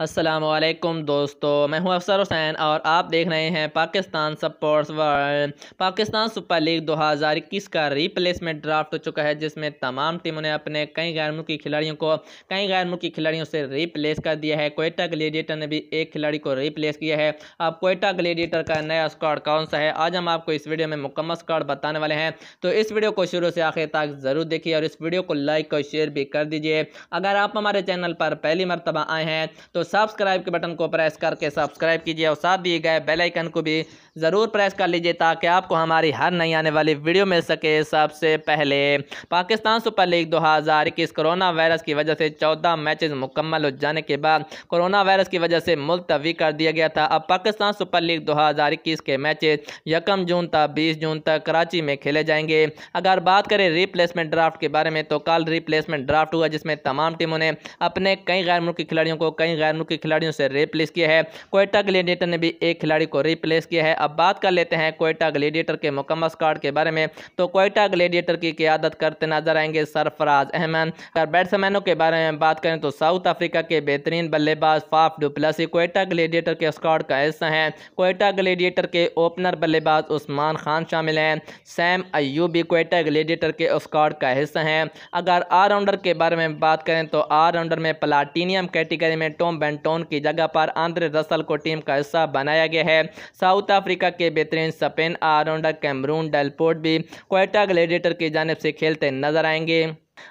असलकम दोस्तों मैं हूं अफसर हुसैन और आप देख रहे हैं Pakistan sports world Pakistan super league 2021 का रिप्लेसमेंट ड्राफ्ट हो चुका है जिसमें तमाम टीमों ने अपने कई गैर मुल्की खिलाड़ियों को कई गैर मुल्की खिलाड़ियों से रिप्लेस कर दिया है कोयटा ग्लेडिएटर ने भी एक खिलाड़ी को रिप्लेस किया है अब कोयटा ग्लेडिएटर का नया स्कॉड कौन सा है आज हम आपको इस वीडियो में मुकम्मल स्कॉड बताने वाले हैं तो इस वीडियो को शुरू से आखिर तक ज़रूर देखिए और इस वीडियो को लाइक और शेयर भी कर दीजिए अगर आप हमारे चैनल पर पहली मरतबा आए हैं तो सब्सक्राइब के बटन को प्रेस करके सब्सक्राइब कीजिए और साथ दिए गए बेल आइकन को भी ज़रूर प्रेस कर लीजिए ताकि आपको हमारी हर नई आने वाली वीडियो मिल सके सबसे पहले पाकिस्तान सुपर लीग दो हज़ार इक्कीस कोरोना वायरस की वजह से चौदह मैचेस मुकम्मल हो जाने के बाद कोरोना वायरस की वजह से मुलतवी कर दिया गया था अब पाकिस्तान सुपर लीग दो हज़ार इक्कीस के मैचेज यकम जून तक बीस जून तक कराची में खेले जाएंगे अगर बात करें रिप्लेसमेंट ड्राफ्ट के बारे में तो कल रिप्लेसमेंट ड्राफ्ट हुआ जिसमें तमाम टीमों ने अपने कई गैर मुल्की खिलाड़ियों को कई गैर कानून के खिलाड़ियों से रिप्लेस किया है कोयटा ग्लेडिएटर ने भी एक खिलाड़ी को रिप्लेस किया है अब बात कर लेते हैं कोयटा ग्लेडिएटर के मुकम्मल स्कॉड के बारे में तो कोयटा ग्लेडिएटर की क्यादत करते नजर आएंगे सरफराज अहमद अगर बैट्समैनों के बारे में बात करें तो साउथ अफ्रीका के बेहतरीन बल्लेबाज फाफ डुप्लासी कोयटा ग्लेडिएटर के स्कॉड का हिस्सा है कोयटा ग्लेडिएटर के ओपनर बल्लेबाज उस्मान खान शामिल हैं सैम अयूबी कोयटा ग्लेडिएटर के स्कॉड का हिस्सा हैं अगर ऑलराउंडर के बारे में बात करें तो ऑलराउंडर में प्लाटीनियम कैटेगरी में टॉम बेंटोन की जगह पर आंद्रे रसल को टीम का हिस्सा बनाया गया है साउथ अफ्रीका के बेहतरीन स्पेन ऑलराउंडर कैमरून डेलपोर्ट भी कोयटा ग्लेडिएटर की जानब से खेलते नजर आएंगे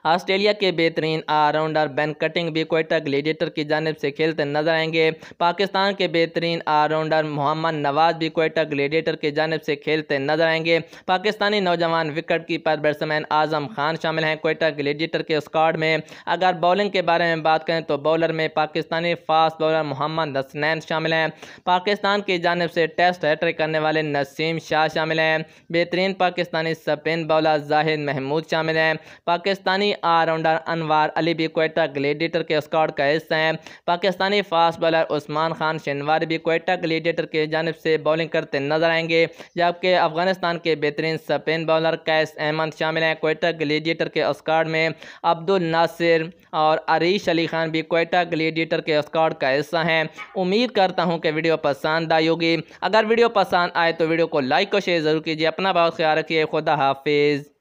ऑस्ट्रेलिया के बेहतरीन ऑलराउंडर बेन कटिंग भी कोयटा ग्लेडिएटर की जानब से खेलते नजर आएंगे पाकिस्तान के बेहतरीन ऑलराउंडर मोहम्मद नवाज भी कोयटा ग्लेडिएटर की जानब से खेलते नजर आएंगे पाकिस्तानी नौजवान wicket keeper batsman Azam Khan शामिल हैं क्वेटा ग्लेडिएटर के स्क्वाड में अगर बॉलिंग के बारे में बात करें तो बॉलर में पाकिस्तानी फास्ट बॉलर मोहम्मद हसनैन शामिल हैं पाकिस्तान की जानब से टेस्ट हैट्रिक करने वाले नसीम शाह शामिल हैं बेहतरीन पाकिस्तानी स्पिन बॉलर जाहिद महमूद शामिल हैं पाकिस्तानी ऑलराउंडर अनवार अली भी कोयटा ग्लेडिएटर के स्कॉट का हिस्सा हैं पाकिस्तानी फास्ट बॉलर उस्मान खान शनवार भी कोयटा ग्लेडिएटर की जानब से बॉलिंग करते नजर आएंगे जबकि अफगानिस्तान के बेहतरीन स्पिन बॉलर कैस अहमद शामिल हैं कोयटा ग्लेडिएटर के स्कॉट में अब्दुल नासिर और अरीश अली खान भी कोयटा ग्लेडिएटर के स्कॉट का हिस्सा हैं उम्मीद करता हूँ कि वीडियो पसंद आई होगी अगर वीडियो पसंद आए तो वीडियो को लाइक और शेयर ज़रूर कीजिए अपना बहुत ख्याल रखिए खुदा हाफिज़